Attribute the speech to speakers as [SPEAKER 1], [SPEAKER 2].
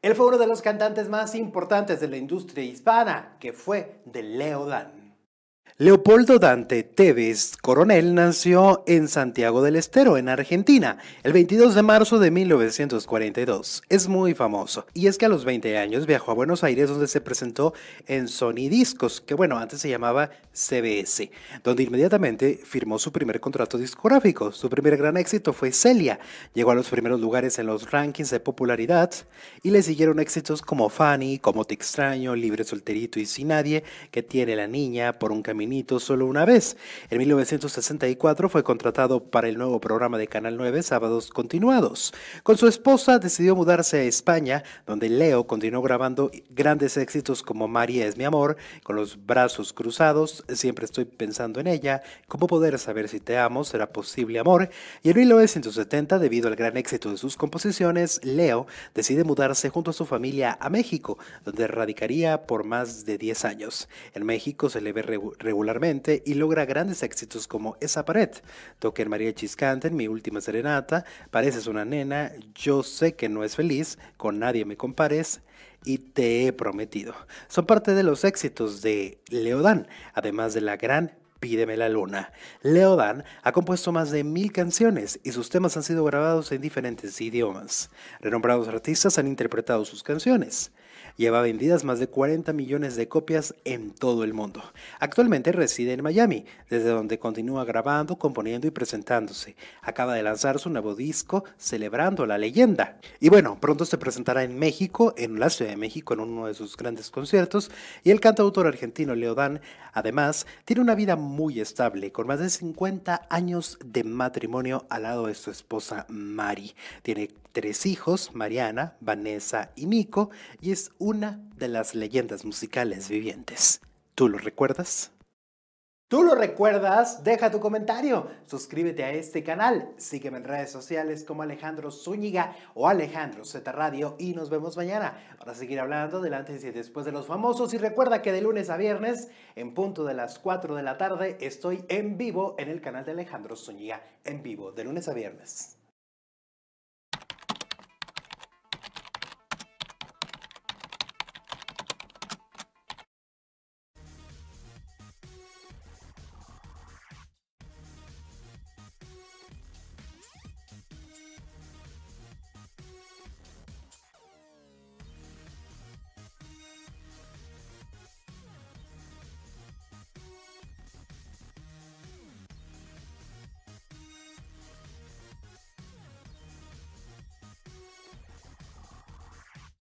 [SPEAKER 1] Él fue uno de los cantantes más importantes de la industria hispana, que fue de Dan. Leopoldo Dante Tevez Coronel nació en Santiago del Estero, en Argentina, el 22 de marzo de 1942. Es muy famoso. Y es que a los 20 años viajó a Buenos Aires donde se presentó en Sony Discos, que bueno, antes se llamaba CBS, donde inmediatamente firmó su primer contrato discográfico. Su primer gran éxito fue Celia. Llegó a los primeros lugares en los rankings de popularidad y le siguieron éxitos como Fanny, como Te extraño, Libre Solterito y Sin Nadie, que tiene la niña, por un camino solo una vez. En 1964 fue contratado para el nuevo programa de Canal 9, Sábados Continuados. Con su esposa decidió mudarse a España, donde Leo continuó grabando grandes éxitos como María es mi amor, con los brazos cruzados, siempre estoy pensando en ella, cómo poder saber si te amo, será posible amor. Y en 1970, debido al gran éxito de sus composiciones, Leo decide mudarse junto a su familia a México, donde radicaría por más de 10 años. En México se le ve re y logra grandes éxitos como Esa pared, Toque María Chiscante, Mi última serenata, Pareces una nena, Yo sé que no es feliz, Con nadie me compares, y Te he prometido. Son parte de los éxitos de Leodan, además de la gran Pídeme la Luna. Leodan ha compuesto más de mil canciones y sus temas han sido grabados en diferentes idiomas. Renombrados artistas han interpretado sus canciones. Lleva vendidas más de 40 millones de copias en todo el mundo. Actualmente reside en Miami, desde donde continúa grabando, componiendo y presentándose. Acaba de lanzar su nuevo disco, Celebrando la Leyenda. Y bueno, pronto se presentará en México, en la Ciudad de México, en uno de sus grandes conciertos. Y el cantautor argentino Leodán, además, tiene una vida muy estable, con más de 50 años de matrimonio al lado de su esposa Mari. Tiene tres hijos, Mariana, Vanessa y Nico, y es una de las leyendas musicales vivientes. ¿Tú lo recuerdas? ¿Tú lo recuerdas? Deja tu comentario, suscríbete a este canal, sígueme en redes sociales como Alejandro Zúñiga o Alejandro Z Radio y nos vemos mañana para seguir hablando del antes y después de los famosos y recuerda que de lunes a viernes en punto de las 4 de la tarde estoy en vivo en el canal de Alejandro Zúñiga, en vivo de lunes a viernes.